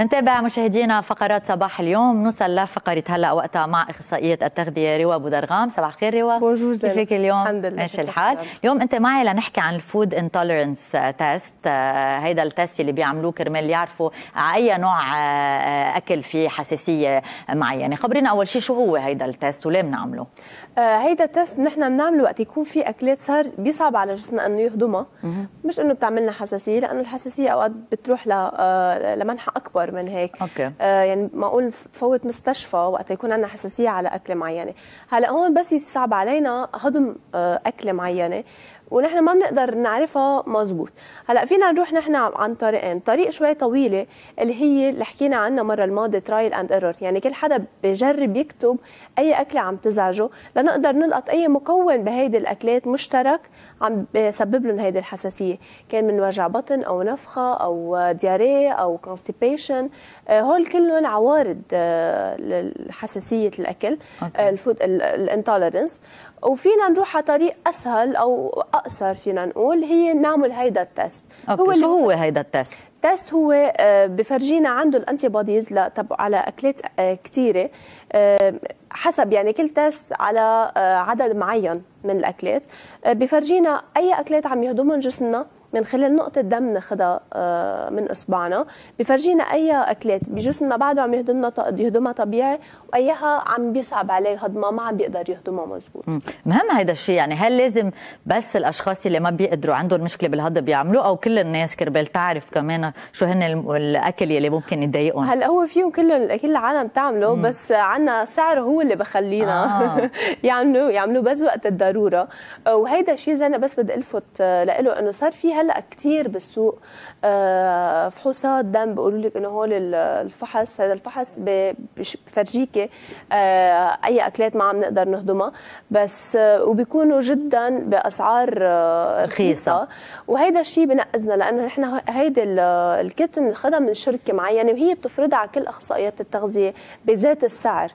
نتابع مشاهدينا فقرات صباح اليوم نوصل لفقرة هلا وقتها مع اخصائية التغذية روا بودرغام صباح الخير روا كيفك اليوم؟ الحمد لله ماشي الحال؟ اليوم انت معي لنحكي عن الفود انتولرنس آه، تيست هيدا التيست اللي بيعملوه كرمال يعرفوا على اي نوع آه، آه، اكل فيه حساسية معينة، يعني خبرينا اول شيء شو هو هيدا التيست وليه بنعمله؟ هيدا التيست نحن بنعمله وقت يكون في اكلات صار بيصعب على جسمنا انه يهضمها مش انه بتعملنا حساسية لانه الحساسية اوقات بتروح لمنحى اكبر اكبر من هيك أوكي. آه يعني معقول تفوت مستشفى وقت يكون عندنا حساسيه على اكله معينه هلا هون بس يصعب علينا هضم آه اكله معينه ونحن ما بنقدر نعرفها مزبوط هلا فينا نروح نحن عن طريقين طريق شوي طويله اللي هي اللي حكينا عنها المره الماضيه ترايل اند ايرور يعني كل حدا بجرب يكتب اي اكله عم تزعجه لنقدر نلقط اي مكون بهيدي الاكلات مشترك عم بسبب لهم هيدي الحساسيه كان من وجع بطن او نفخه او دياريه او كونستيبيشن آه، هول كلهم عوارض آه، حساسيه الاكل أوكي. آه، الفود الانتولرنس وفينا نروح على طريق اسهل او اقصر فينا نقول هي نعمل هيدا التست أوكي. هو شو هو هيدا التست التست هو آه، بفرجينا عنده الانتي بوديز على اكلات آه، كثيره آه، حسب يعني كل تيست على عدد معين من الاكلات بفرجينا اي اكلات عم يهضمهم جسمنا من خلال نقطة دم ناخذها آه، من إصبعنا بفرجينا أي أكلات بجسمنا بعده عم يهضمنا يهضمها طبيعي وأيها عم بيصعب عليه هضمها ما عم بيقدر يهضمها مزبوط مهم هيدا الشيء يعني هل لازم بس الأشخاص اللي ما بيقدروا عندهم مشكلة بالهضم بيعملوه أو كل الناس كربال تعرف كمان شو هن الأكل اللي ممكن يضايقهم هلا هو فيهم كل كل العالم تعمله مم. بس عنا سعره هو اللي بخلينا آه. يعملوا يعملوا بس وقت الضرورة وهيدا الشيء زينا بس بدي ألفت آه، لإله إنه صار فيها هلا كثير بالسوق آه، فحوصات دم بيقولوا لك انه هول الفحص هذا الفحص بفرجيك آه، اي اكلات ما عم نقدر نهضمها بس آه، وبيكونوا جدا باسعار رخيصه وهيدا الشيء بنقزنا لانه نحن هيدي الكت بناخذها من شركه معينه وهي بتفرضها على كل اخصائيات التغذيه بذات السعر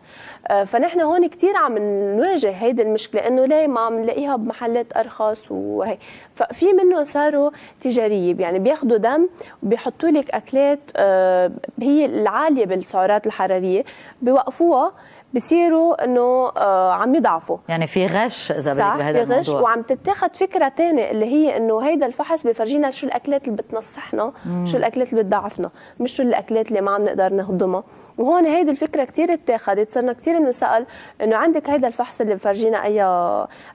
فنحن هون كثير عم نواجه هيدي المشكله انه ليه ما عم نلاقيها بمحلات ارخص وهي ففي منه صاروا تجاريه يعني بياخذوا دم وبيحطوا لك اكلات آه، هي العاليه بالسعرات الحراريه بيوقفوها بصيروا انه آه، عم يضعفوا يعني في غش اذا بدك بهذا الموضوع في غش وعم تتاخذ فكره ثانيه اللي هي انه هيدا الفحص بفرجينا شو الاكلات اللي بتنصحنا مم. شو الاكلات اللي بتضعفنا مش شو الاكلات اللي ما عم نقدر نهضمها وهون هيدي الفكره كثير اتاخذت صرنا كثير بنسال انه عندك هيدا الفحص اللي بفرجينا اي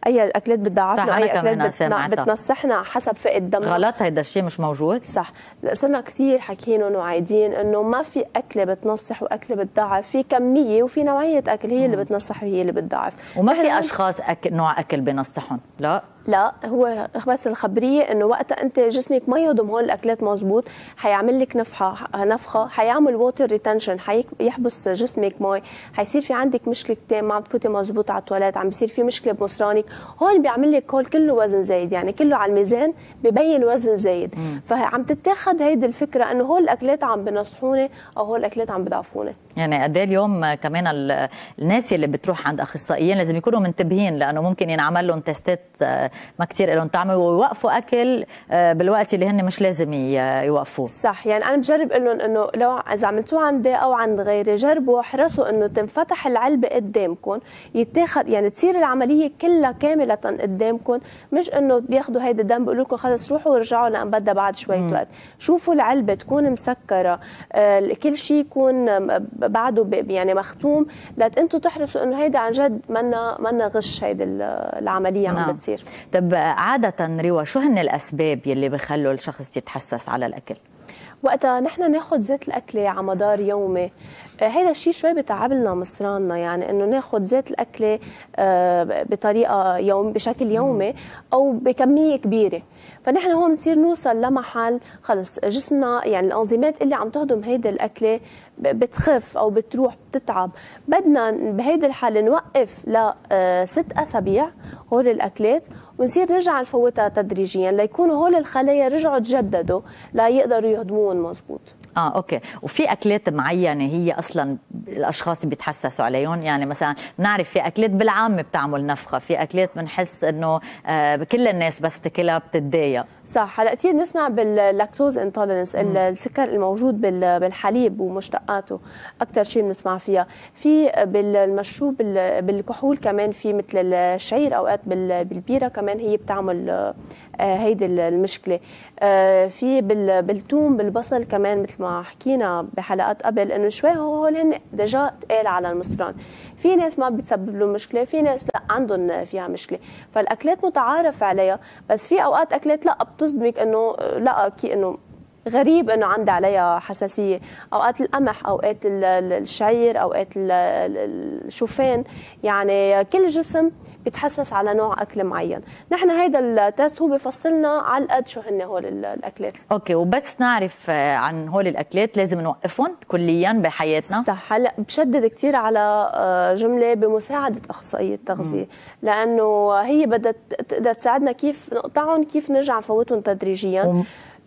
اي اكلات بتضاعفنا اي اكلات بتنصحنا حسب فئه دم غلط هيدا الشيء مش موجود صح صرنا كثير حاكيين وعايدين انه ما في اكله بتنصح واكله بتضعف في كميه وفي نوعيه اكل هي اللي بتنصح وهي اللي بتضعف وما في اشخاص أك... نوع اكل بنصحهم لا لا هو بس الخبريه انه وقتها انت جسمك ما يهضم هول الاكلات مزبوط حيعمل لك نفحه نفخه حيعمل ووتر ريتنشن حيحبس جسمك مي حيصير في عندك مشكله ما عم تفوتي مزبوط على التواليت عم بيصير في مشكله بمصرانك هون بيعمل لك هول كله وزن زايد يعني كله على الميزان ببين وزن زايد فعم تتاخذ هيدي الفكره انه هول الاكلات عم بنصحوني او هول الاكلات عم بضعفوني يعني قد إيه اليوم كمان الناس اللي بتروح عند اخصائيين لازم يكونوا منتبهين لانه ممكن ينعمل لهم تيستات ما كثير لهم طعمه ويوقفوا اكل آه، بالوقت اللي هن مش لازم يوقفوه صح يعني انا بجرب اقول لهم انه لو اذا عملتوه عندي او عند غيري جربوا احرصوا انه تنفتح العلبه قدامكم يتاخذ يعني تصير العمليه كلها كامله قدامكم مش انه بياخذوا هيدا الدم بيقولوا لكم خلص روحوا ورجعوا لان بدها بعد شويه وقت شوفوا العلبه تكون مسكره آه، كل شيء يكون آه، بعده يعني مختوم انتم تحرصوا انه هيدا عن جد منا منا غش هيدي العمليه عم نعم. بتصير طب عادة روا شو هن الأسباب يلي بخلوا الشخص يتحسس على الأكل؟ وقتها نحن ناخذ زيت الاكله على مدار يومي هذا آه، الشيء شوي بتعب لنا مصراننا يعني انه ناخذ زيت الاكله آه، بطريقه يوم بشكل يومي او بكميه كبيره فنحن هون بنصير نوصل لمحل خلص جسمنا يعني الانزيمات اللي عم تهضم هيدي الاكله بتخف او بتروح بتتعب بدنا بهيدي الحاله نوقف لست آه، اسابيع هول الاكلات ونصير نرجع نفوتها تدريجيا ليكونوا هول الخلايا رجعوا تجددوا ليقدروا يهضموهم مزبوط اه اوكي وفي اكلات معينه هي اصلا الاشخاص بيتحسسوا عليهم يعني مثلا بنعرف في اكلات بالعام بتعمل نفخه في اكلات بنحس انه آه كل الناس بس تاكلها بتتضايق صح هلا كثير بنسمع باللاكتوز انتولرنس السكر الموجود بالحليب ومشتقاته اكثر شيء بنسمع فيها في بالمشروب بالكحول كمان في مثل الشعير اوقات بالبيره كمان هي بتعمل آه، آه، هيدي المشكله آه، في بالثوم بالبصل كمان مثل ما حكينا بحلقات قبل انه شوي هول دجا تقال على المصران في ناس ما بتسبب له مشكله في ناس لا عندهم فيها مشكله فالاكلات متعارف عليها بس في اوقات اكلات لا بتصدمك انه آه، لا كي انه غريب انه عندها عليها حساسيه اوقات القمح اوقات الشعير اوقات الشوفان يعني كل جسم بيتحسس على نوع اكل معين نحن هيدا التيست هو بفصلنا على القد شو هن هول الاكلات اوكي وبس نعرف آه، عن هول الاكلات لازم نوقفهم كليا بحياتنا صح هلا بشدد كثير على آه، جمله بمساعده اخصائيه التغذيه لانه هي بدها تقدر تساعدنا كيف نقطعهم كيف نرجع نفوتهم تدريجيا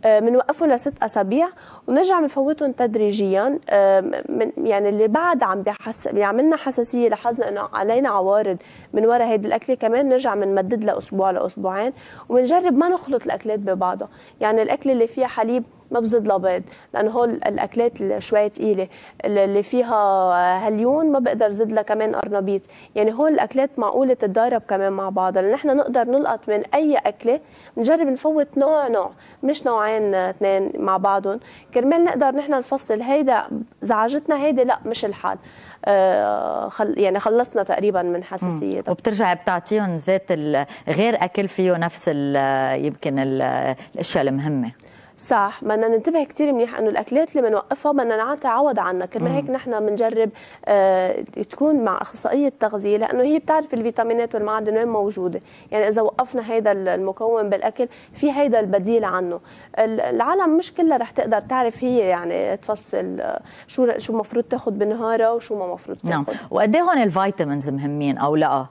بنوقفهم آه، لست اسابيع ونرجع بنفوتهم تدريجيا آه، يعني اللي بعد عم بحس بيعملنا حساسيه لاحظنا انه علينا عوارض من وراء هيدي الاكله كمان نرجع بنمدد اسبوع لاسبوعين وبنجرب ما نخلط الاكلات ببعضها يعني الاكله اللي فيها حليب ما لها بيض لانه هول الاكلات اللي شوي ثقيله اللي فيها هليون ما بقدر زد لها كمان قرنبيط يعني هول الاكلات معقوله تتضارب كمان مع بعضها لان نحن نقدر نلقط من اي اكله نجرب نفوت نوع نوع مش نوعين اثنين مع بعضهم كرمال نقدر نحن نفصل هيدا زعجتنا هيدا لا مش الحال آه، خل يعني خلصنا تقريبا من حساسيه وبترجع بتعطيهم ذات غير اكل فيه نفس يمكن الاشياء المهمه صح بدنا ننتبه كثير منيح انه الاكلات اللي بنوقفها بدنا نعطي عوض عنها كرمال هيك نحن بنجرب آه تكون مع اخصائيه تغذيه لانه هي بتعرف الفيتامينات والمعادن وين موجوده يعني اذا وقفنا هذا المكون بالاكل في هذا البديل عنه العالم مش كلها رح تقدر تعرف هي يعني تفصل آه، شو شو المفروض تاخذ بنهارها وشو ما المفروض تاخذ نعم وقد إيه هون الفيتامينز مهمين او لا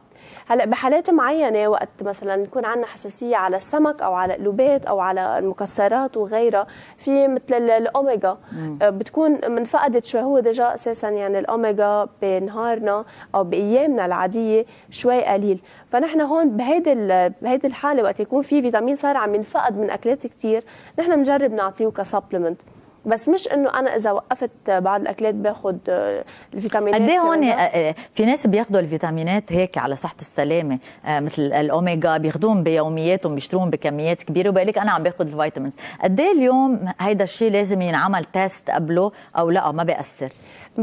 هلا بحالات معينه وقت مثلا يكون عندنا حساسيه على السمك او على القلوبات او على المكسرات وغيرها في مثل الاوميجا آه، بتكون فقدت شوي هو دجا اساسا يعني الاوميجا بنهارنا او بايامنا العاديه شوي قليل فنحن هون بهيدي بهيدي الحاله وقت يكون في فيتامين صار عم ينفقد من اكلات كثير نحن بنجرب نعطيه كسبلمنت بس مش انه انا اذا وقفت بعض الاكلات باخذ آه، الفيتامينات قد إيه هون آه، آه، في ناس بياخذوا الفيتامينات هيك على صحه السلامه مثل الاوميجا بياخذوهم بيومياتهم بيشتروهم بكميات كبيره وبقول لك انا عم باخذ الفيتامينز قد إيه اليوم هيدا الشيء لازم ينعمل تيست قبله او لا ما بياثر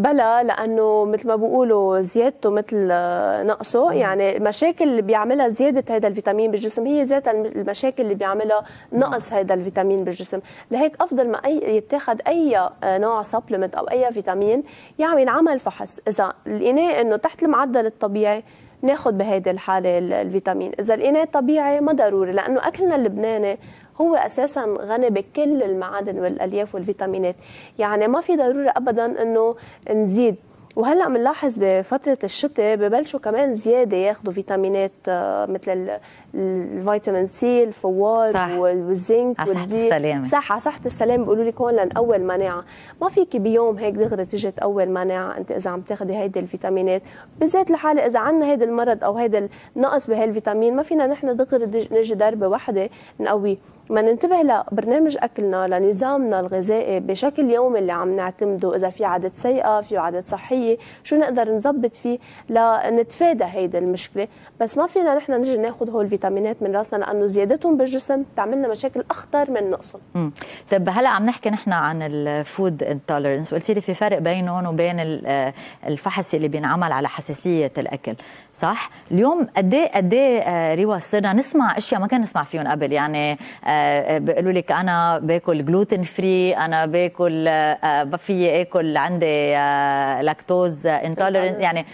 بلا لانه مثل ما بيقولوا زيادته مثل آه، نقصه يعني المشاكل اللي بيعملها زياده هذا الفيتامين بالجسم هي ذات المشاكل اللي بيعملها نقص هذا الفيتامين بالجسم لهيك افضل ما أي يتاخذ اي آه، نوع سبلمنت او اي فيتامين يعني عمل فحص اذا لقيناه انه تحت المعدل الطبيعي ناخذ بهيدي الحاله الفيتامين اذا لقيناه طبيعي ما ضروري لانه اكلنا اللبناني هو اساسا غني بكل المعادن والالياف والفيتامينات يعني ما في ضروره ابدا انه نزيد وهلا بنلاحظ بفتره الشتاء ببلشوا كمان زياده ياخذوا فيتامينات آه، مثل الفيتامين سي الفوار صح. والزنك على صحه السلامه صح على صحه السلامه بيقولوا لك هون لنقوي المناعه ما فيك بيوم هيك دغري تيجي تقوي المناعه انت اذا عم تاخذي هيدي الفيتامينات بالذات لحالة اذا عندنا هيدا المرض او هيدا النقص بهالفيتامين ما فينا نحن دغري نجي ضربه وحدة نقويه ما ننتبه لبرنامج اكلنا لنظامنا الغذائي بشكل يومي اللي عم نعتمده اذا في عادات سيئه في عادات صحيه شو نقدر نظبط فيه لنتفادى هيدا المشكله بس ما فينا نحن نجي ناخذ هول فيتامينات من راسنا لانه زيادتهم بالجسم بتعملنا مشاكل اخطر من نقصهم طب هلا عم نحكي نحن عن الفود انتولرنس وقلت لي في فرق بينهم وبين آه، الفحص اللي بينعمل على حساسيه الاكل صح اليوم قد ايه قد ايه آه، صرنا نسمع اشياء ما كنا نسمع فيهم قبل يعني آه، بيقولوا لك انا باكل جلوتين فري انا باكل بفي اكل عندي لاكتوز انتولرنس يعني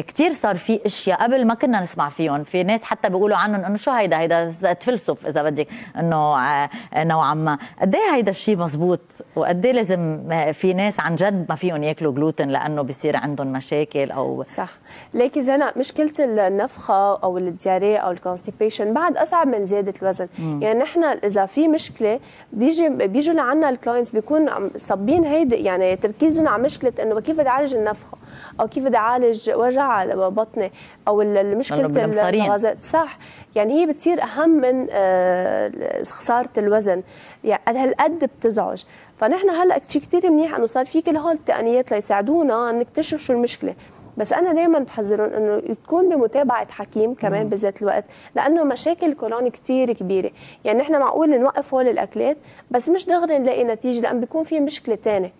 كثير صار في اشياء قبل ما كنا نسمع فيهم في ناس حتى بيقولوا عنهم انه شو هيدا هيدا تفلسف اذا بدك انه آه، نوعا ما قد ايه هيدا الشيء مزبوط وقد ايه لازم آه، في ناس عن جد ما فيهم ياكلوا جلوتين لانه بصير عندهم مشاكل او صح ليكي زنا مشكله النفخه او الدياري او الكونستيبيشن بعد اصعب من زياده الوزن مم. يعني نحن اذا في مشكله بيجي بيجوا لعنا الكلاينتس بيكون صابين هيدي يعني تركيزهم على مشكله انه كيف بدي اعالج النفخه او كيف بدي اعالج وجع بطني او مشكله الغازات صح يعني هي بتصير اهم من آه، خساره الوزن يعني هالقد بتزعج فنحن هلا شيء كثير منيح انه صار في كل هول التقنيات ليساعدونا نكتشف شو المشكله بس انا دائما بحذرهم انه تكون بمتابعه حكيم كمان بذات الوقت لانه مشاكل الكولون كثير كبيره يعني نحن معقول نوقف هول الاكلات بس مش دغري نلاقي نتيجه لان بيكون في مشكله ثانيه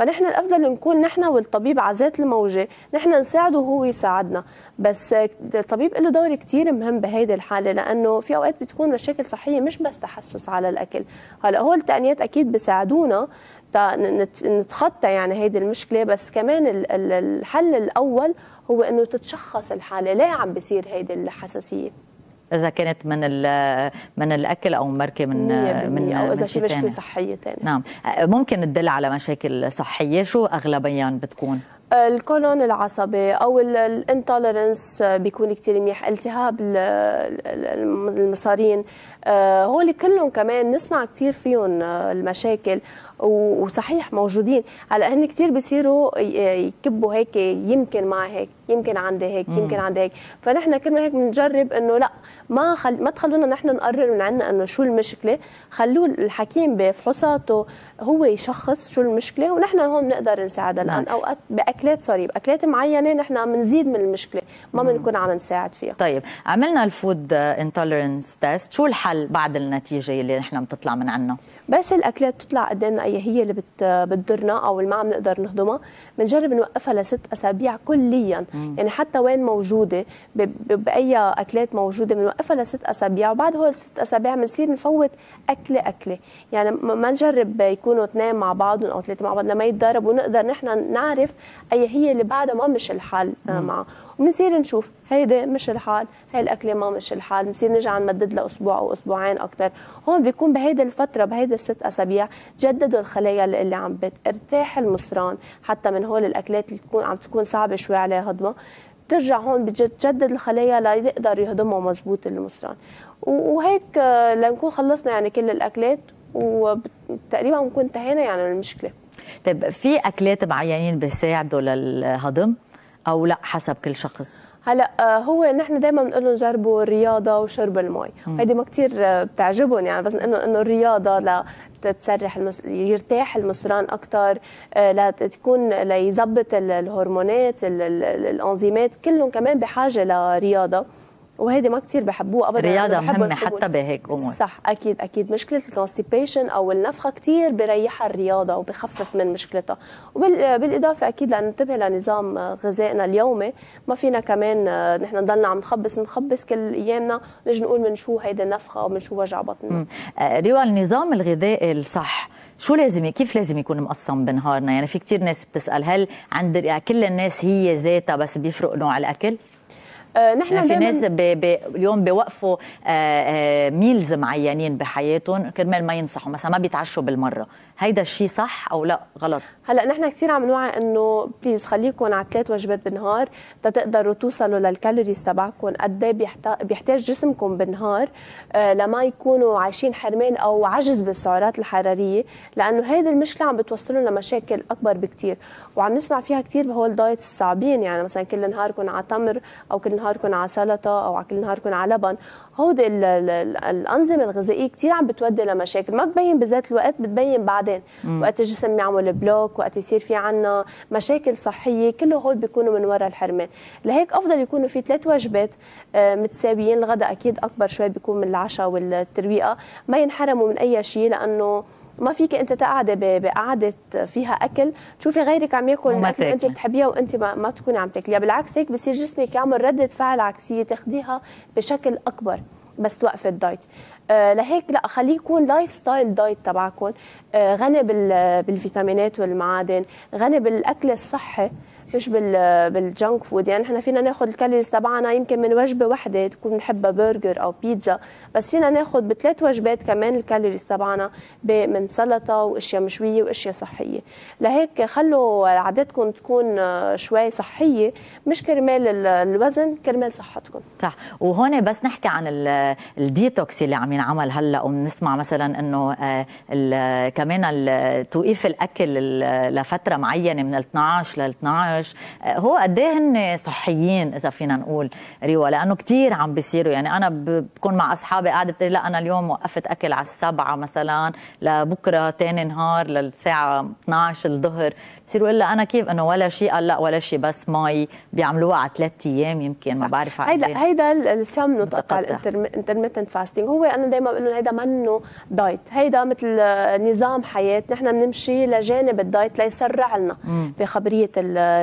فنحن الافضل نكون نحن والطبيب على ذات الموجه نحن نساعده وهو يساعدنا بس الطبيب له دور كثير مهم بهيدي الحاله لانه في اوقات بتكون مشاكل صحيه مش بس تحسس على الاكل هلا هو التقنيات اكيد بيساعدونا نتخطى يعني هيدي المشكله بس كمان الحل الاول هو انه تتشخص الحاله ليه عم بيصير هيدي الحساسيه اذا كانت من من الاكل او مركه من من او اذا شي مشكله صحيه تانية. نعم ممكن تدل على مشاكل صحيه شو اغلبيا بتكون الكولون العصبي او الانتولرنس بيكون كثير منيح التهاب المصارين آه، هول كلهم كمان نسمع كثير فيهم آه، المشاكل وصحيح موجودين هلا هن كثير بصيروا يكبوا هيك يمكن مع هيك يمكن عندي هيك مم. يمكن عندي هيك فنحن ما هيك بنجرب انه لا ما خل... ما تخلونا نحن نقرر من عندنا انه شو المشكله خلوه الحكيم بفحوصاته هو يشخص شو المشكله ونحن هون بنقدر نساعدها الان نعم. اوقات باكلات سوري باكلات معينه نحن بنزيد من المشكله ما بنكون عم نساعد فيها طيب عملنا الفود انتولرنس تيست شو الحل بعد النتيجه اللي نحن بتطلع من عنه بس الاكلات تطلع قدامنا اي هي اللي بت بتضرنا او اللي ما عم نقدر نهضمها بنجرب نوقفها لست اسابيع كليا مم. يعني حتى وين موجوده باي اكلات موجوده بنوقفها لست اسابيع وبعد هول ست اسابيع بنصير نفوت اكله اكله يعني ما نجرب يكونوا اثنين مع بعض او ثلاثه مع بعض لما يتضاربوا ونقدر نحن نعرف اي هي اللي بعدها ما مش الحل آه، معها وبنصير نشوف هيدا مش الحال هي الاكله ما مش الحال بنصير نرجع نمدد لاسبوع او اسبوعين اكثر هون بيكون بهيدي الفتره بهيدي الست اسابيع جددوا الخلايا اللي عم بترتاح المصران حتى من هول الاكلات اللي تكون عم تكون صعبه شوي عليها هضمها بترجع هون بتجدد الخلايا ليقدر يهضمها مزبوط المصران وهيك آه، لنكون خلصنا يعني كل الاكلات وتقريبا بنكون انتهينا يعني من المشكله طيب في اكلات معينين بيساعدوا للهضم او لا حسب كل شخص هلا آه، هو نحن دائما بنقول لهم جربوا الرياضه وشرب المي هيدي ما كثير آه، بتعجبهم يعني بس انه انه الرياضه تتسرح المس... يرتاح المصران اكثر آه، لتكون ليظبط الهرمونات الانزيمات كلهم كمان بحاجه لرياضه وهيدي ما كثير بحبوها ابدا الرياضه مهمه حتى بهيك امور صح اكيد اكيد مشكله الكونستيبيشن او النفخه كثير بريحها الرياضه وبخفف من مشكلتها وبالاضافه اكيد لننتبه لنظام غذائنا اليومي ما فينا كمان نحن نضلنا عم نخبص نخبص كل ايامنا نجي نقول من شو هيدي النفخه ومن شو وجع بطننا آه، ريوى النظام الغذائي الصح شو لازم كيف لازم يكون مقسم بنهارنا يعني في كثير ناس بتسال هل عند يعني كل الناس هي ذاتها بس بيفرق نوع الاكل آه، نحن يعني في ناس بي بي اليوم بيوقفوا آه، آه، ميلز معينين بحياتهم كرمال ما ينصحوا مثلا ما بيتعشوا بالمره هيدا الشيء صح او لا غلط هلا نحن كثير عم نوعي انه بليز خليكم على ثلاث وجبات بالنهار تقدروا توصلوا للكالوريز تبعكم قد ايه بيحتاج جسمكم بالنهار لما يكونوا عايشين حرمان او عجز بالسعرات الحراريه لانه هيدا المشكله عم بتوصلوا لمشاكل اكبر بكثير وعم نسمع فيها كثير بهول الدايت الصعبين يعني مثلا كل نهاركم على تمر او كل نهاركم على سلطه او على كل نهاركم على لبن هود الانظمه الغذائيه كثير عم بتودي لمشاكل ما بتبين بذات الوقت بتبين بعدين مم. وقت الجسم يعمل بلوك وقت يصير في عنا مشاكل صحيه كله هول بيكونوا من وراء الحرمان لهيك افضل يكونوا في ثلاث وجبات آه، متساويين الغداء اكيد اكبر شوي بيكون من العشاء والترويقه ما ينحرموا من اي شيء لانه ما فيك انت تقعد بقعده فيها اكل تشوفي غيرك عم ياكل الاكل انت بتحبيها وانت ما, ما تكوني عم تاكليها بالعكس هيك بصير جسمك يعمل رده فعل عكسيه تاخديها بشكل اكبر بس توقفي الدايت آه، لهيك لا خليه يكون لايف ستايل دايت تبعكم غني بالفيتامينات والمعادن غني بالاكل الصحي مش بال بالجنك فود يعني نحن فينا ناخذ الكالوريز تبعنا يمكن من وجبه وحده تكون بنحبها برجر او بيتزا بس فينا ناخذ بثلاث وجبات كمان الكالوريز تبعنا من سلطه واشياء مشويه واشياء صحيه لهيك خلوا عاداتكم تكون آه، شوي صحيه مش كرمال الوزن كرمال صحتكم صح وهون بس نحكي عن الديتوكس اللي عم بنعمل هلا وبنسمع مثلا انه آه، كمان توقيف الاكل لفتره معينه من ال 12 لل 12 هو قد ايه هن صحيين اذا فينا نقول ريوا لانه كثير عم بيصيروا يعني انا بكون مع اصحابي قاعده بتقول لا انا اليوم وقفت اكل على السبعه مثلا لبكره ثاني نهار للساعه 12 الظهر بصير يقول لها انا كيف انه ولا شيء قال لا ولا شيء بس مي بيعملوها على ثلاث ايام يمكن ما بعرف هيدا هيدا السم المتقطع الانترميتنت فاستنج هو انا دائما بقول لهم هيدا منه دايت هيدا مثل نظام حياه نحن بنمشي لجانب الدايت ليسرع لنا بخبريه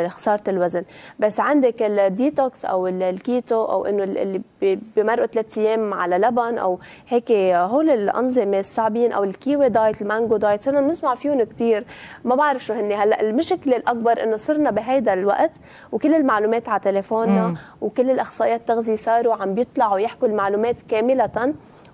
خساره الوزن بس عندك الديتوكس او الكيتو او انه اللي بمرقوا ثلاث ايام على لبن او هيك هول الانظمه الصعبين او الكيوي دايت المانجو دايت صرنا بنسمع فيهم كثير ما بعرف شو هن هلا المشكله الاكبر انه صرنا بهيدا الوقت وكل المعلومات على تليفوننا وكل الاخصائيات التغذيه صاروا عم بيطلعوا يحكوا المعلومات كامله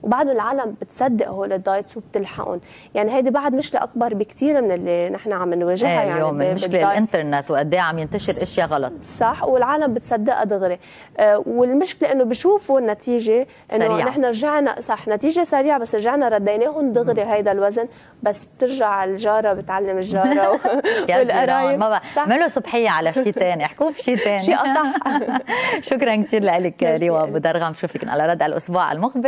وبعده العالم بتصدق هول الدايتس وبتلحقهم يعني هيدي بعد مشكله اكبر بكثير من اللي نحن عم نواجهها آه، يعني اليوم المشكله الانترنت وقد إيه عم ينتشر اشياء غلط صح والعالم بتصدقها دغري آه والمشكله انه بشوفوا النتيجه انه نحن رجعنا صح نتيجه سريعه بس رجعنا رديناهم دغري هيدا الوزن بس بترجع الجاره بتعلم الجاره و... والقرايب ما بقى صبحيه على شيء ثاني احكوا بشيء ثاني شيء اصح شكرا كثير لك لواء ابو درغم بشوفك على رد الاسبوع المقبل